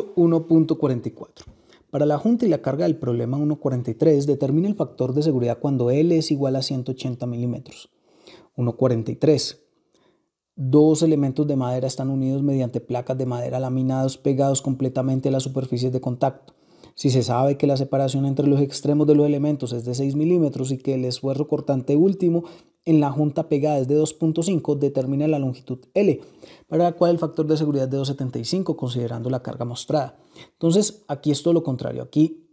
1.44. Para la junta y la carga del problema 1.43 determina el factor de seguridad cuando L es igual a 180 milímetros. 1.43. Dos elementos de madera están unidos mediante placas de madera laminados pegados completamente a las superficies de contacto. Si se sabe que la separación entre los extremos de los elementos es de 6 milímetros y que el esfuerzo cortante último en la junta pegada es de 2.5 determina la longitud L, para la cual el factor de seguridad es de 2.75 considerando la carga mostrada. Entonces aquí es todo lo contrario, aquí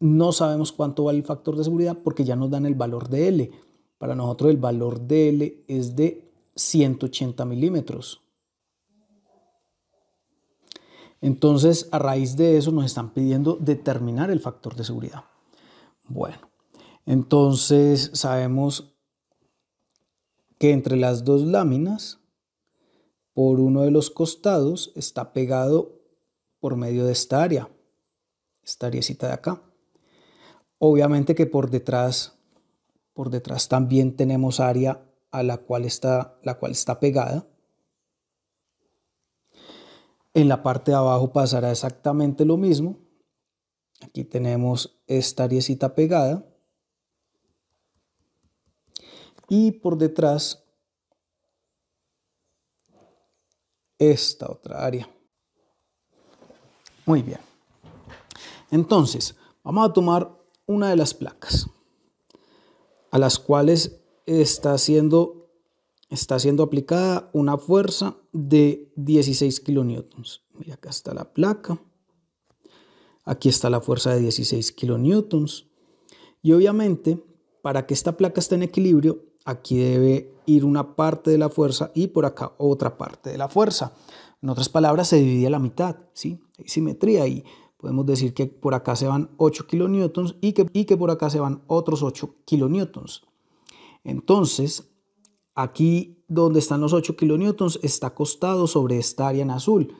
no sabemos cuánto vale el factor de seguridad porque ya nos dan el valor de L. Para nosotros el valor de L es de 180 milímetros. Entonces, a raíz de eso nos están pidiendo determinar el factor de seguridad. Bueno, entonces sabemos que entre las dos láminas, por uno de los costados, está pegado por medio de esta área, esta de acá. Obviamente que por detrás, por detrás también tenemos área a la cual está, la cual está pegada. En la parte de abajo pasará exactamente lo mismo. Aquí tenemos esta pegada y por detrás esta otra área. Muy bien. Entonces, vamos a tomar una de las placas a las cuales está siendo, está siendo aplicada una fuerza de 16 kilonewtons. Mira, acá está la placa. Aquí está la fuerza de 16 kilonewtons. Y obviamente, para que esta placa esté en equilibrio, Aquí debe ir una parte de la fuerza y por acá otra parte de la fuerza. En otras palabras, se divide a la mitad, ¿sí? Hay simetría y podemos decir que por acá se van 8 kN y que, y que por acá se van otros 8 kN. Entonces, aquí donde están los 8 kN está acostado sobre esta área en azul.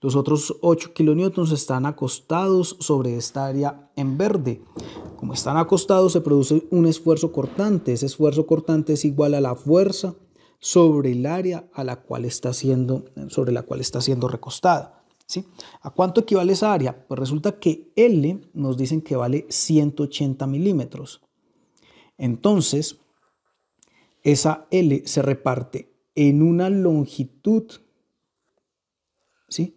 Los otros 8 kN están acostados sobre esta área en verde. Como están acostados, se produce un esfuerzo cortante. Ese esfuerzo cortante es igual a la fuerza sobre el área a la cual está siendo, sobre la cual está siendo recostada. ¿sí? ¿A cuánto equivale esa área? Pues resulta que L nos dicen que vale 180 milímetros. Entonces, esa L se reparte en una longitud, ¿sí?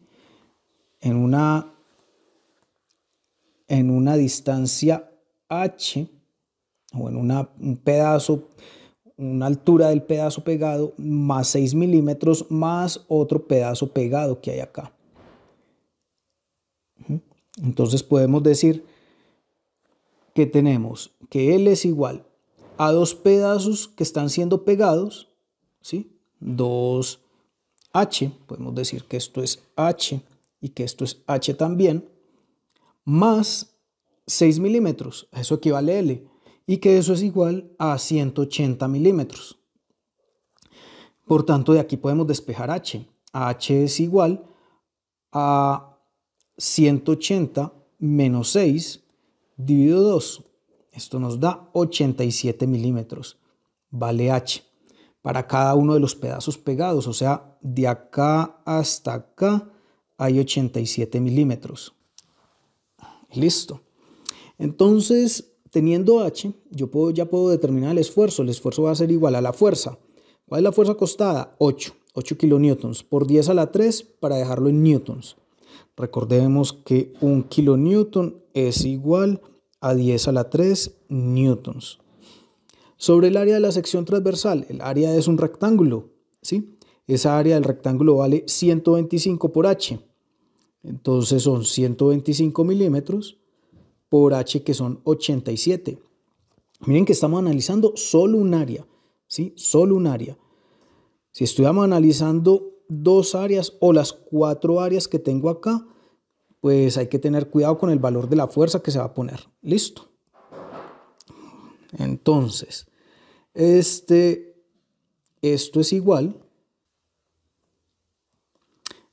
en, una, en una distancia H o en una, un pedazo, una altura del pedazo pegado más 6 milímetros más otro pedazo pegado que hay acá. Entonces podemos decir que tenemos que L es igual a dos pedazos que están siendo pegados, ¿sí? 2H, podemos decir que esto es H y que esto es H también, más 6 milímetros, eso equivale a L, y que eso es igual a 180 milímetros. Por tanto, de aquí podemos despejar H. H es igual a 180 menos 6 dividido 2. Esto nos da 87 milímetros. Vale H. Para cada uno de los pedazos pegados, o sea, de acá hasta acá hay 87 milímetros. Listo. Entonces, teniendo H, yo ya puedo determinar el esfuerzo. El esfuerzo va a ser igual a la fuerza. ¿Cuál es la fuerza costada? 8, 8 kilonewtons por 10 a la 3 para dejarlo en newtons. Recordemos que un kilonewton es igual a 10 a la 3 newtons. Sobre el área de la sección transversal, el área es un rectángulo, ¿sí? Esa área del rectángulo vale 125 por h. Entonces son 125 milímetros por H, que son 87. Miren que estamos analizando solo un área, ¿sí? Solo un área. Si estuviéramos analizando dos áreas o las cuatro áreas que tengo acá, pues hay que tener cuidado con el valor de la fuerza que se va a poner. Listo. Entonces, este, esto es igual.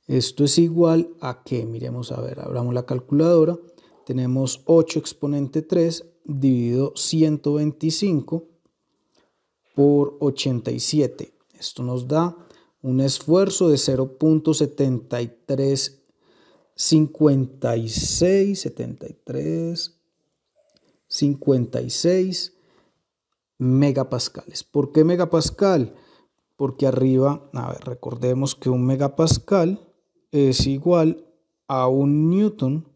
Esto es igual a que, miremos, a ver, abramos la calculadora tenemos 8 exponente 3 dividido 125 por 87. Esto nos da un esfuerzo de 0.7356, 73, 56 megapascales. ¿Por qué megapascal? Porque arriba, a ver, recordemos que un megapascal es igual a un newton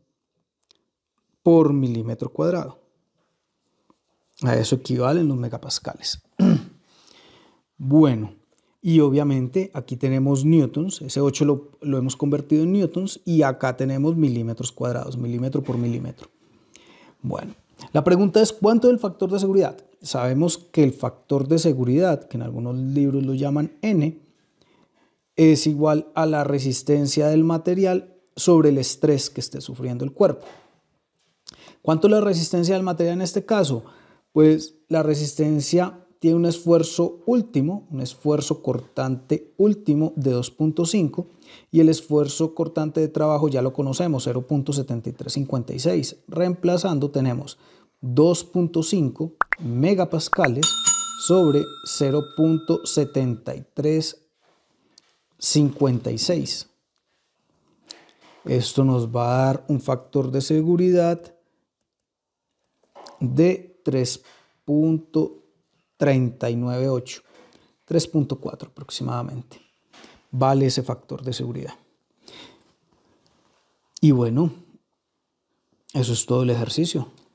por milímetro cuadrado. A eso equivalen los megapascales. bueno, y obviamente aquí tenemos newtons, ese 8 lo, hemos convertido en newtons y acá tenemos milímetros cuadrados, milímetro por milímetro. Bueno, la pregunta es ¿cuánto es el factor de seguridad? Sabemos que el factor de seguridad, que en algunos libros lo llaman N, es igual a la resistencia del material sobre el estrés que esté sufriendo el cuerpo. ¿Cuánto es la resistencia del material en este caso? Pues la resistencia tiene un esfuerzo último, un esfuerzo cortante último de 2.5 y el esfuerzo cortante de trabajo ya lo conocemos, 0.7356. Reemplazando tenemos 2.5 megapascales sobre 0.7356. Esto nos va a dar un factor de seguridad de 3.398, 3.4 aproximadamente. Vale ese factor de seguridad. Y bueno, eso es todo el ejercicio.